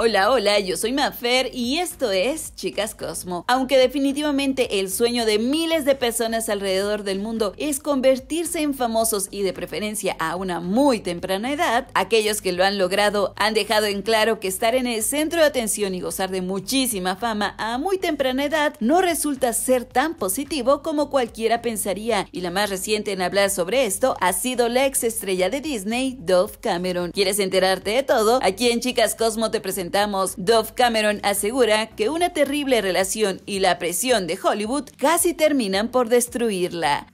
Hola, hola, yo soy Mafer y esto es Chicas Cosmo. Aunque definitivamente el sueño de miles de personas alrededor del mundo es convertirse en famosos y de preferencia a una muy temprana edad, aquellos que lo han logrado han dejado en claro que estar en el centro de atención y gozar de muchísima fama a muy temprana edad no resulta ser tan positivo como cualquiera pensaría y la más reciente en hablar sobre esto ha sido la ex estrella de Disney, Dove Cameron. ¿Quieres enterarte de todo? Aquí en Chicas Cosmo te presentamos Dove Cameron asegura que una terrible relación y la presión de Hollywood casi terminan por destruirla.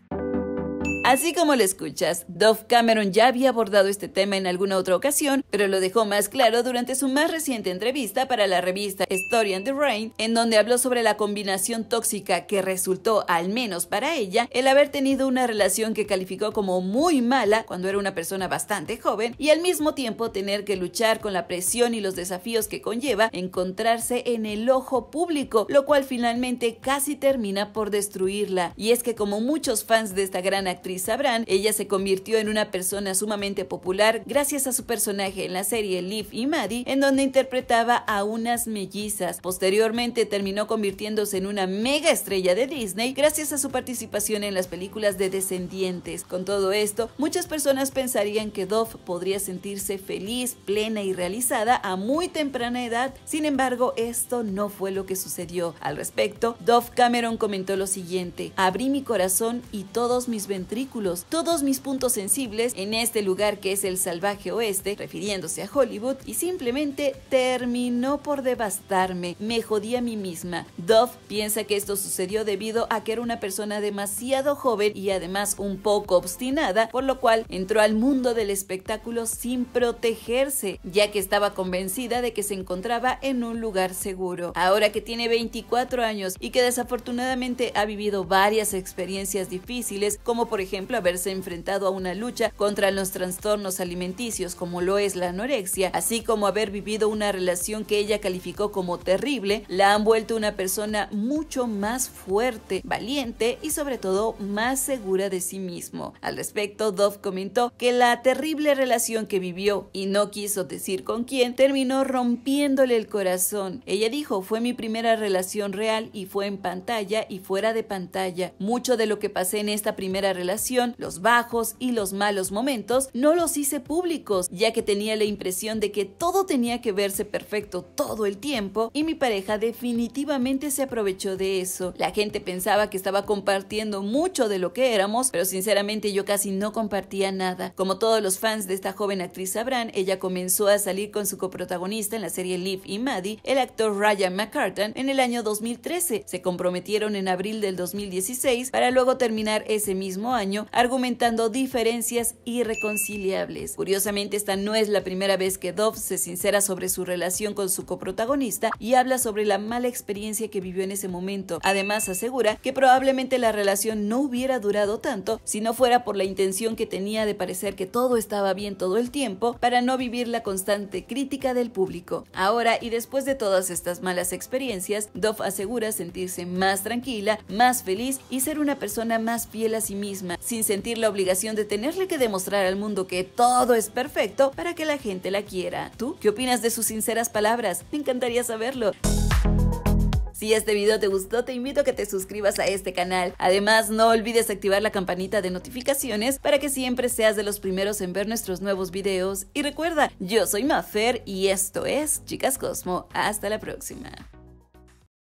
Así como lo escuchas, Dove Cameron ya había abordado este tema en alguna otra ocasión, pero lo dejó más claro durante su más reciente entrevista para la revista Story and the Rain, en donde habló sobre la combinación tóxica que resultó, al menos para ella, el haber tenido una relación que calificó como muy mala cuando era una persona bastante joven y al mismo tiempo tener que luchar con la presión y los desafíos que conlleva encontrarse en el ojo público, lo cual finalmente casi termina por destruirla. Y es que como muchos fans de esta gran actriz, sabrán, ella se convirtió en una persona sumamente popular gracias a su personaje en la serie Liv y Maddie, en donde interpretaba a unas mellizas. Posteriormente terminó convirtiéndose en una mega estrella de Disney gracias a su participación en las películas de Descendientes. Con todo esto, muchas personas pensarían que Dove podría sentirse feliz, plena y realizada a muy temprana edad. Sin embargo, esto no fue lo que sucedió. Al respecto, Dove Cameron comentó lo siguiente: Abrí mi corazón y todos mis ventrículos todos mis puntos sensibles en este lugar que es el salvaje oeste, refiriéndose a Hollywood, y simplemente terminó por devastarme, me jodí a mí misma. Dove piensa que esto sucedió debido a que era una persona demasiado joven y además un poco obstinada, por lo cual entró al mundo del espectáculo sin protegerse, ya que estaba convencida de que se encontraba en un lugar seguro. Ahora que tiene 24 años y que desafortunadamente ha vivido varias experiencias difíciles, como por ejemplo ejemplo, haberse enfrentado a una lucha contra los trastornos alimenticios como lo es la anorexia, así como haber vivido una relación que ella calificó como terrible, la han vuelto una persona mucho más fuerte, valiente y sobre todo más segura de sí mismo. Al respecto, Dove comentó que la terrible relación que vivió y no quiso decir con quién terminó rompiéndole el corazón. Ella dijo, fue mi primera relación real y fue en pantalla y fuera de pantalla. Mucho de lo que pasé en esta primera relación los bajos y los malos momentos, no los hice públicos, ya que tenía la impresión de que todo tenía que verse perfecto todo el tiempo y mi pareja definitivamente se aprovechó de eso. La gente pensaba que estaba compartiendo mucho de lo que éramos, pero sinceramente yo casi no compartía nada. Como todos los fans de esta joven actriz sabrán, ella comenzó a salir con su coprotagonista en la serie Liv y Maddie, el actor Ryan McCartan, en el año 2013. Se comprometieron en abril del 2016 para luego terminar ese mismo año argumentando diferencias irreconciliables. Curiosamente, esta no es la primera vez que Dove se sincera sobre su relación con su coprotagonista y habla sobre la mala experiencia que vivió en ese momento. Además, asegura que probablemente la relación no hubiera durado tanto si no fuera por la intención que tenía de parecer que todo estaba bien todo el tiempo para no vivir la constante crítica del público. Ahora y después de todas estas malas experiencias, Dove asegura sentirse más tranquila, más feliz y ser una persona más fiel a sí misma sin sentir la obligación de tenerle que demostrar al mundo que todo es perfecto para que la gente la quiera. ¿Tú qué opinas de sus sinceras palabras? Me encantaría saberlo. Si este video te gustó, te invito a que te suscribas a este canal. Además, no olvides activar la campanita de notificaciones para que siempre seas de los primeros en ver nuestros nuevos videos. Y recuerda, yo soy Mafer y esto es Chicas Cosmo. Hasta la próxima.